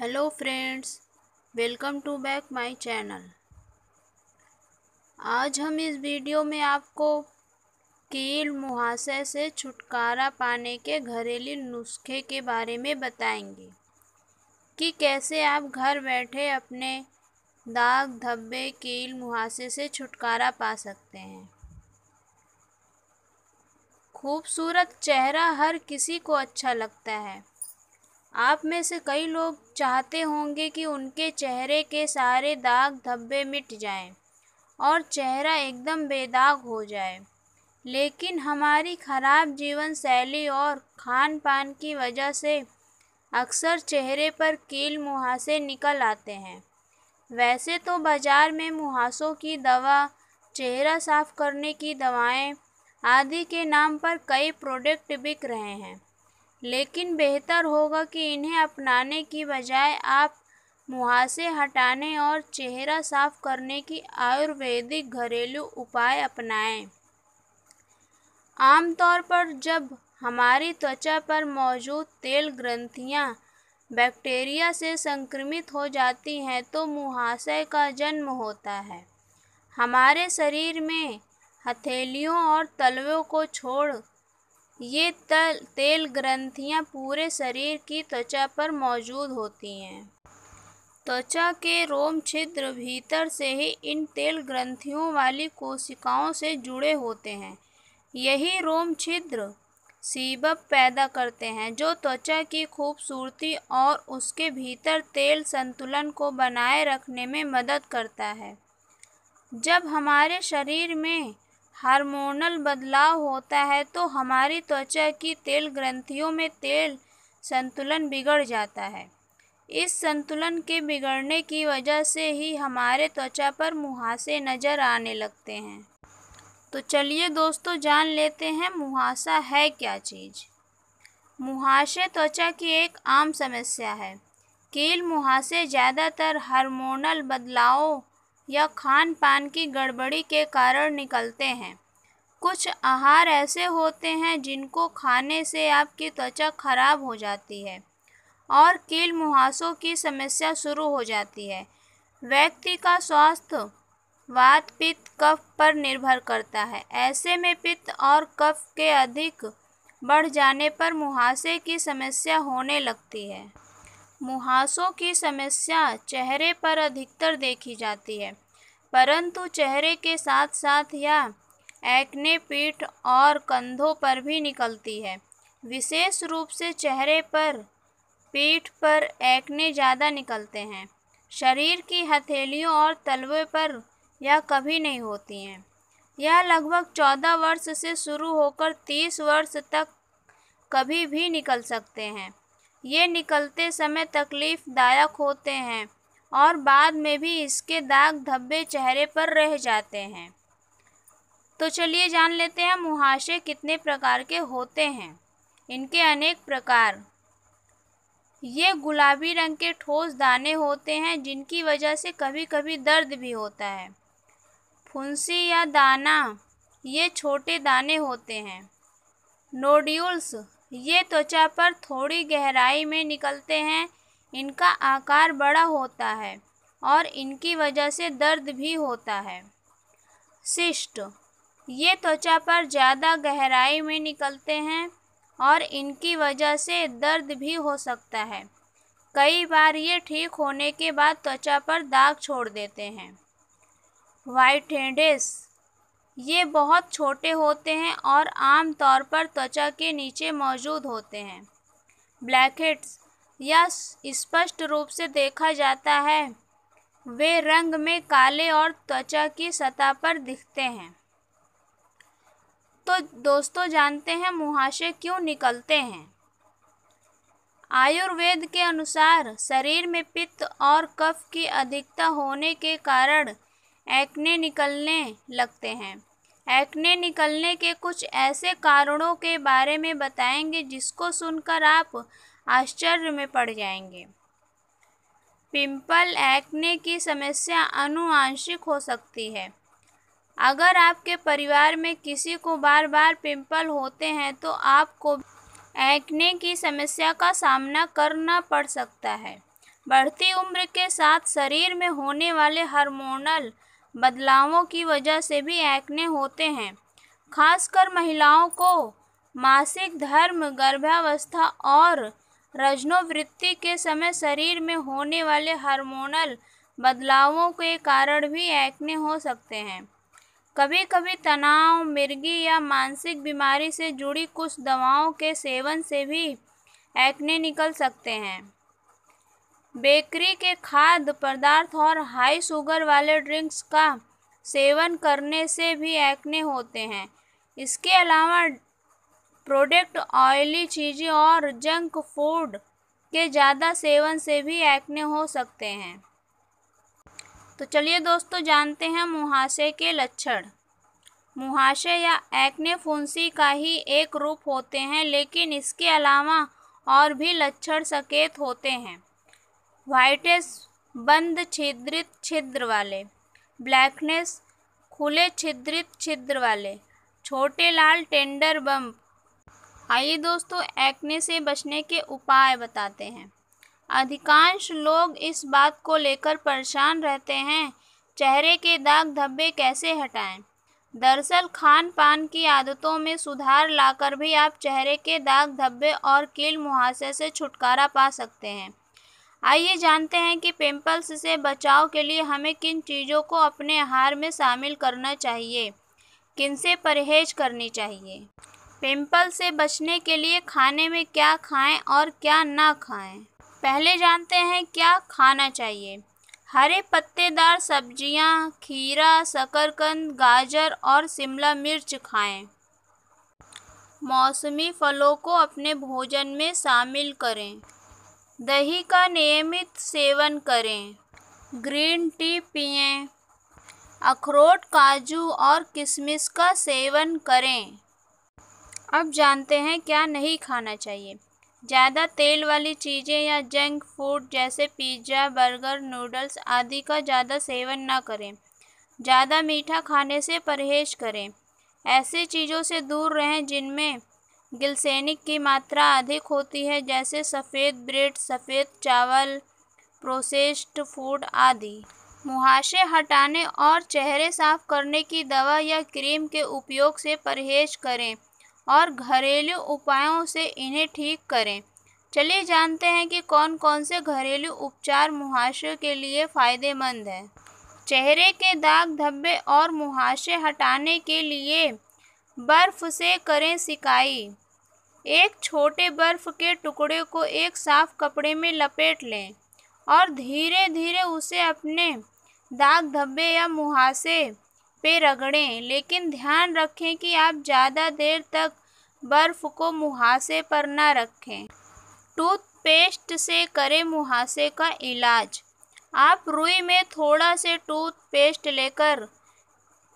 Hello friends welcome to back my channel आज हम इस वीडियो में आपको कील मुहासे से छुटकारा पाने के घरेलू नुस्खे के बारे में बताएंगे कि कैसे आप घर बैठे अपने दाग धब्बे कील मुहासे से छुटकारा पा सकते हैं खूबसूरत चेहरा हर किसी को अच्छा लगता है आप में से कई लोग चाहते होंगे कि उनके चेहरे के सारे दाग धब्बे मिट जाएं और चेहरा एकदम बेदाग हो जाए लेकिन हमारी ख़राब जीवन शैली और खान पान की वजह से अक्सर चेहरे पर कील मुहासे निकल आते हैं वैसे तो बाज़ार में मुहासों की दवा चेहरा साफ़ करने की दवाएं आदि के नाम पर कई प्रोडक्ट बिक रहे हैं लेकिन बेहतर होगा कि इन्हें अपनाने की बजाय आप मुहासे हटाने और चेहरा साफ करने की आयुर्वेदिक घरेलू उपाय अपनाएं। आमतौर पर जब हमारी त्वचा पर मौजूद तेल ग्रंथियाँ बैक्टीरिया से संक्रमित हो जाती हैं तो मुहासे का जन्म होता है हमारे शरीर में हथेलियों और तलवों को छोड़ ये तल तेल ग्रंथियाँ पूरे शरीर की त्वचा पर मौजूद होती हैं त्वचा के रोम छिद्र भीतर से ही इन तेल ग्रंथियों वाली कोशिकाओं से जुड़े होते हैं यही रोम छिद्र सीबप पैदा करते हैं जो त्वचा की खूबसूरती और उसके भीतर तेल संतुलन को बनाए रखने में मदद करता है जब हमारे शरीर में हार्मोनल बदलाव होता है तो हमारी त्वचा की तेल ग्रंथियों में तेल संतुलन बिगड़ जाता है इस संतुलन के बिगड़ने की वजह से ही हमारे त्वचा पर मुहासे नज़र आने लगते हैं तो चलिए दोस्तों जान लेते हैं मुहासा है क्या चीज़ मुहासे त्वचा की एक आम समस्या है कील मुहासे ज़्यादातर हार्मोनल बदलावों या खान पान की गड़बड़ी के कारण निकलते हैं कुछ आहार ऐसे होते हैं जिनको खाने से आपकी त्वचा खराब हो जाती है और कील मुहासों की समस्या शुरू हो जाती है व्यक्ति का स्वास्थ्य वात पित्त कफ पर निर्भर करता है ऐसे में पित्त और कफ के अधिक बढ़ जाने पर मुहासे की समस्या होने लगती है मुहासों की समस्या चेहरे पर अधिकतर देखी जाती है परंतु चेहरे के साथ साथ यह एक्ने पीठ और कंधों पर भी निकलती है विशेष रूप से चेहरे पर पीठ पर एक्ने ज़्यादा निकलते हैं शरीर की हथेलियों और तलवे पर यह कभी नहीं होती हैं यह लगभग चौदह वर्ष से शुरू होकर तीस वर्ष तक कभी भी निकल सकते हैं ये निकलते समय तकलीफ़दायक होते हैं और बाद में भी इसके दाग धब्बे चेहरे पर रह जाते हैं तो चलिए जान लेते हैं मुहाशे कितने प्रकार के होते हैं इनके अनेक प्रकार ये गुलाबी रंग के ठोस दाने होते हैं जिनकी वजह से कभी कभी दर्द भी होता है फुंसी या दाना ये छोटे दाने होते हैं नोड्यूल्स ये त्वचा पर थोड़ी गहराई में निकलते हैं इनका आकार बड़ा होता है और इनकी वजह से दर्द भी होता है सिस्ट ये त्वचा पर ज़्यादा गहराई में निकलते हैं और इनकी वजह से दर्द भी हो सकता है कई बार ये ठीक होने के बाद त्वचा पर दाग छोड़ देते हैं वाइट हेडेस ये बहुत छोटे होते हैं और आम तौर पर त्वचा के नीचे मौजूद होते हैं ब्लैकहेड्स या स्पष्ट रूप से देखा जाता है वे रंग में काले और त्वचा की सतह पर दिखते हैं तो दोस्तों जानते हैं मुहासे क्यों निकलते हैं आयुर्वेद के अनुसार शरीर में पित्त और कफ की अधिकता होने के कारण एक्ने निकलने लगते हैं एक्ने निकलने के कुछ ऐसे कारणों के बारे में बताएंगे जिसको सुनकर आप आश्चर्य में पड़ जाएंगे पिंपल एक्ने की समस्या अनुवांशिक हो सकती है अगर आपके परिवार में किसी को बार बार पिंपल होते हैं तो आपको एक्ने की समस्या का सामना करना पड़ सकता है बढ़ती उम्र के साथ शरीर में होने वाले हार्मोनल बदलावों की वजह से भी एक्ने होते हैं खासकर महिलाओं को मासिक धर्म गर्भावस्था और रजनोवृत्ति के समय शरीर में होने वाले हार्मोनल बदलावों के कारण भी एक्ने हो सकते हैं कभी कभी तनाव मिर्गी या मानसिक बीमारी से जुड़ी कुछ दवाओं के सेवन से भी एक्ने निकल सकते हैं बेकरी के खाद्य पदार्थ और हाई शुगर वाले ड्रिंक्स का सेवन करने से भी एक्ने होते हैं इसके अलावा प्रोडक्ट ऑयली चीज़ें और जंक फूड के ज़्यादा सेवन से भी एक्ने हो सकते हैं तो चलिए दोस्तों जानते हैं मुहासे के लक्षण मुहासे या एक्ने फुंसी का ही एक रूप होते हैं लेकिन इसके अलावा और भी लक्षण सकेत होते हैं व्हाइटनेस बंद छिद्रित छिद्र वाले ब्लैकनेस खुले छिद्रित छिद्र वाले छोटे लाल टेंडर बम्प आइए दोस्तों एक्ने से बचने के उपाय बताते हैं अधिकांश लोग इस बात को लेकर परेशान रहते हैं चेहरे के दाग धब्बे कैसे हटाएं दरअसल खान पान की आदतों में सुधार लाकर भी आप चेहरे के दाग धब्बे और कील मुहासे से छुटकारा पा सकते हैं आइए जानते हैं कि पिंपल्स से बचाव के लिए हमें किन चीज़ों को अपने आहार में शामिल करना चाहिए किन से परहेज करनी चाहिए पिंपल से बचने के लिए खाने में क्या खाएं और क्या ना खाएं पहले जानते हैं क्या खाना चाहिए हरे पत्तेदार सब्जियां, खीरा शकरकंद गाजर और शिमला मिर्च खाएं। मौसमी फलों को अपने भोजन में शामिल करें दही का नियमित सेवन करें ग्रीन टी पिए अखरोट काजू और किशमिश का सेवन करें अब जानते हैं क्या नहीं खाना चाहिए ज़्यादा तेल वाली चीज़ें या जंक फूड जैसे पिज़्ज़ा बर्गर नूडल्स आदि का ज़्यादा सेवन ना करें ज़्यादा मीठा खाने से परहेज करें ऐसी चीज़ों से दूर रहें जिनमें ग्लिसरीन की मात्रा अधिक होती है जैसे सफ़ेद ब्रेड सफ़ेद चावल प्रोसेस्ड फूड आदि मुहासे हटाने और चेहरे साफ करने की दवा या क्रीम के उपयोग से परहेज करें और घरेलू उपायों से इन्हें ठीक करें चलिए जानते हैं कि कौन कौन से घरेलू उपचार मुहासे के लिए फ़ायदेमंद हैं चेहरे के दाग धब्बे और मुहासे हटाने के लिए बर्फ से करें सिकाई एक छोटे बर्फ के टुकड़े को एक साफ कपड़े में लपेट लें और धीरे धीरे उसे अपने दाग धब्बे या मुहासे पे रगड़ें लेकिन ध्यान रखें कि आप ज़्यादा देर तक बर्फ़ को मुहासे पर ना रखें टूथपेस्ट से करें मुहासे का इलाज आप रुई में थोड़ा से टूथपेस्ट लेकर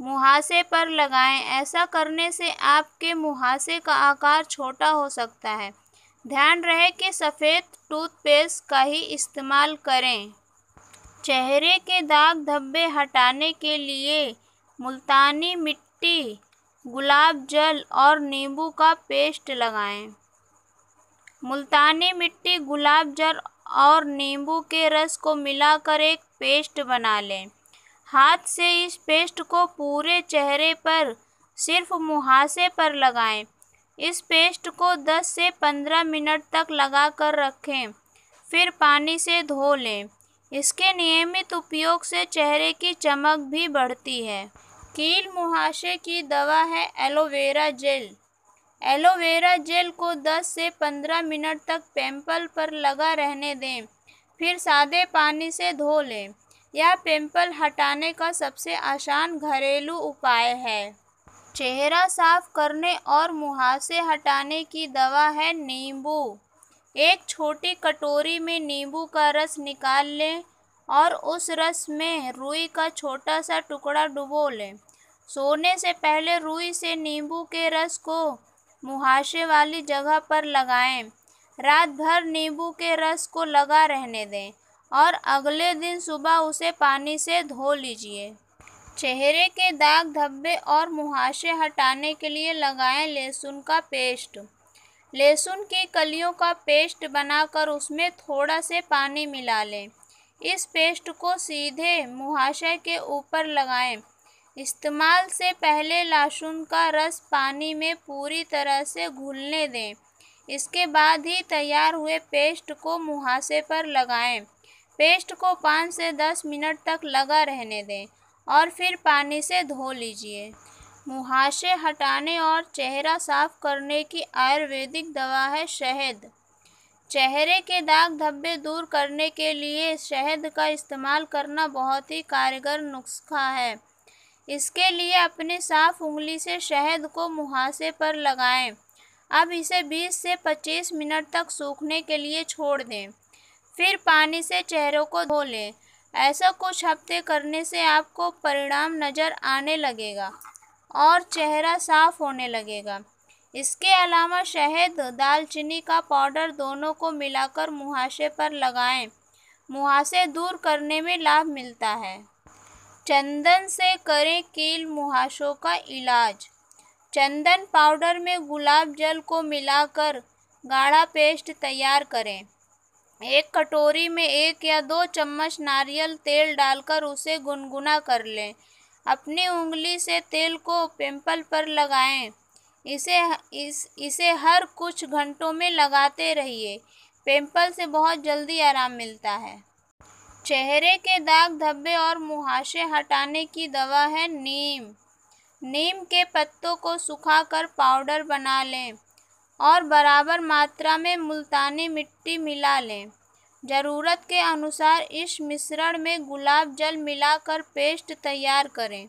मुहासे पर लगाएं ऐसा करने से आपके मुहासे का आकार छोटा हो सकता है ध्यान रहे कि सफ़ेद टूथपेस्ट का ही इस्तेमाल करें चेहरे के दाग धब्बे हटाने के लिए मुल्तानी मिट्टी गुलाब जल और नींबू का पेस्ट लगाएं। मुल्तानी मिट्टी गुलाब जल और नींबू के रस को मिलाकर एक पेस्ट बना लें हाथ से इस पेस्ट को पूरे चेहरे पर सिर्फ मुहासे पर लगाएं। इस पेस्ट को 10 से 15 मिनट तक लगा कर रखें फिर पानी से धो लें इसके नियमित उपयोग से चेहरे की चमक भी बढ़ती है कील मुहासे की दवा है एलोवेरा जेल एलोवेरा जेल को 10 से 15 मिनट तक पैम्पल पर लगा रहने दें फिर सादे पानी से धो लें यह पिंपल हटाने का सबसे आसान घरेलू उपाय है चेहरा साफ करने और मुहासे हटाने की दवा है नींबू एक छोटी कटोरी में नींबू का रस निकाल लें और उस रस में रुई का छोटा सा टुकड़ा डुबो लें सोने से पहले रुई से नींबू के रस को मुहासे वाली जगह पर लगाएं। रात भर नींबू के रस को लगा रहने दें और अगले दिन सुबह उसे पानी से धो लीजिए चेहरे के दाग धब्बे और मुहासे हटाने के लिए लगाएं लहसुन का पेस्ट लहसुन की कलियों का पेस्ट बनाकर उसमें थोड़ा से पानी मिला लें इस पेस्ट को सीधे मुहाशे के ऊपर लगाएं। इस्तेमाल से पहले लहसुन का रस पानी में पूरी तरह से घुलने दें इसके बाद ही तैयार हुए पेस्ट को मुहासे पर लगाएं। पेस्ट को पाँच से दस मिनट तक लगा रहने दें और फिर पानी से धो लीजिए मुहासे हटाने और चेहरा साफ करने की आयुर्वेदिक दवा है शहद चेहरे के दाग धब्बे दूर करने के लिए शहद का इस्तेमाल करना बहुत ही कारगर नुस्खा है इसके लिए अपने साफ उंगली से शहद को मुहासे पर लगाएं। अब इसे 20 से 25 मिनट तक सूखने के लिए छोड़ दें फिर पानी से चेहरों को धो लें ऐसा कुछ हफ्ते करने से आपको परिणाम नज़र आने लगेगा और चेहरा साफ होने लगेगा इसके अलावा शहद दालचीनी का पाउडर दोनों को मिलाकर मुहासे पर लगाएं मुहासे दूर करने में लाभ मिलता है चंदन से करें कील मुहासों का इलाज चंदन पाउडर में गुलाब जल को मिलाकर गाढ़ा पेस्ट तैयार करें एक कटोरी में एक या दो चम्मच नारियल तेल डालकर उसे गुनगुना कर लें अपनी उंगली से तेल को पिंपल पर लगाएं इसे इस इसे हर कुछ घंटों में लगाते रहिए पिंपल से बहुत जल्दी आराम मिलता है चेहरे के दाग धब्बे और मुहासे हटाने की दवा है नीम नीम के पत्तों को सुखाकर पाउडर बना लें और बराबर मात्रा में मुल्तानी मिट्टी मिला लें ज़रूरत के अनुसार इस मिश्रण में गुलाब जल मिलाकर पेस्ट तैयार करें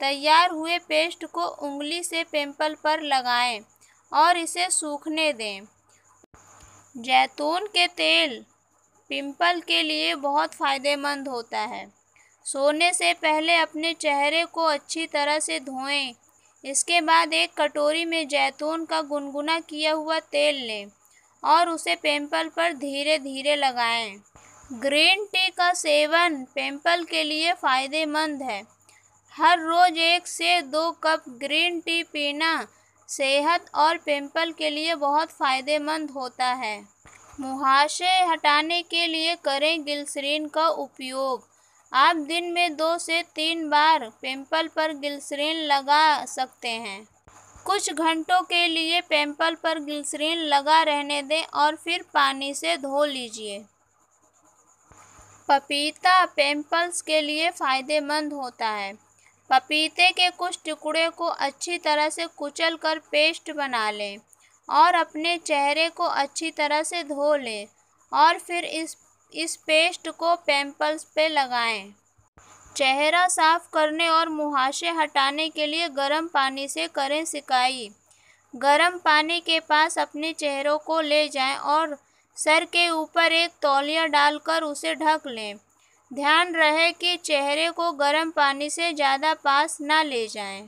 तैयार हुए पेस्ट को उंगली से पेम्पल पर लगाएं और इसे सूखने दें जैतून के तेल पिंपल के लिए बहुत फ़ायदेमंद होता है सोने से पहले अपने चेहरे को अच्छी तरह से धोएं इसके बाद एक कटोरी में जैतून का गुनगुना किया हुआ तेल लें और उसे पेम्पल पर धीरे धीरे लगाएं। ग्रीन टी का सेवन पेम्पल के लिए फ़ायदेमंद है हर रोज़ एक से दो कप ग्रीन टी पीना सेहत और पेम्पल के लिए बहुत फ़ायदेमंद होता है मुहाशे हटाने के लिए करें गिलसरीन का उपयोग आप दिन में दो से तीन बार पेम्पल पर ग्लिसरीन लगा सकते हैं कुछ घंटों के लिए पेम्पल पर ग्लिसरीन लगा रहने दें और फिर पानी से धो लीजिए पपीता पेम्पल्स के लिए फ़ायदेमंद होता है पपीते के कुछ टुकड़े को अच्छी तरह से कुचल कर पेस्ट बना लें और अपने चेहरे को अच्छी तरह से धो लें और फिर इस इस पेस्ट को पैम्पल्स पे लगाएं चेहरा साफ करने और मुहासे हटाने के लिए गर्म पानी से करें सिकाई गर्म पानी के पास अपने चेहरों को ले जाएं और सर के ऊपर एक तौलिया डालकर उसे ढक लें ध्यान रहे कि चेहरे को गर्म पानी से ज़्यादा पास ना ले जाएं।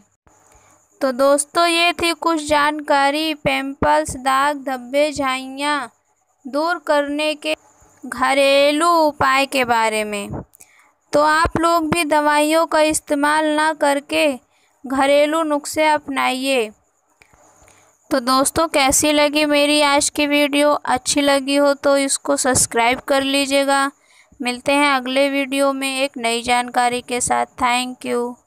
तो दोस्तों ये थी कुछ जानकारी पेम्पल्स दाग धब्बे झाइयाँ दूर करने के घरेलू उपाय के बारे में तो आप लोग भी दवाइयों का इस्तेमाल ना करके घरेलू नुस्खे अपनाइए तो दोस्तों कैसी लगी मेरी आज की वीडियो अच्छी लगी हो तो इसको सब्सक्राइब कर लीजिएगा मिलते हैं अगले वीडियो में एक नई जानकारी के साथ थैंक यू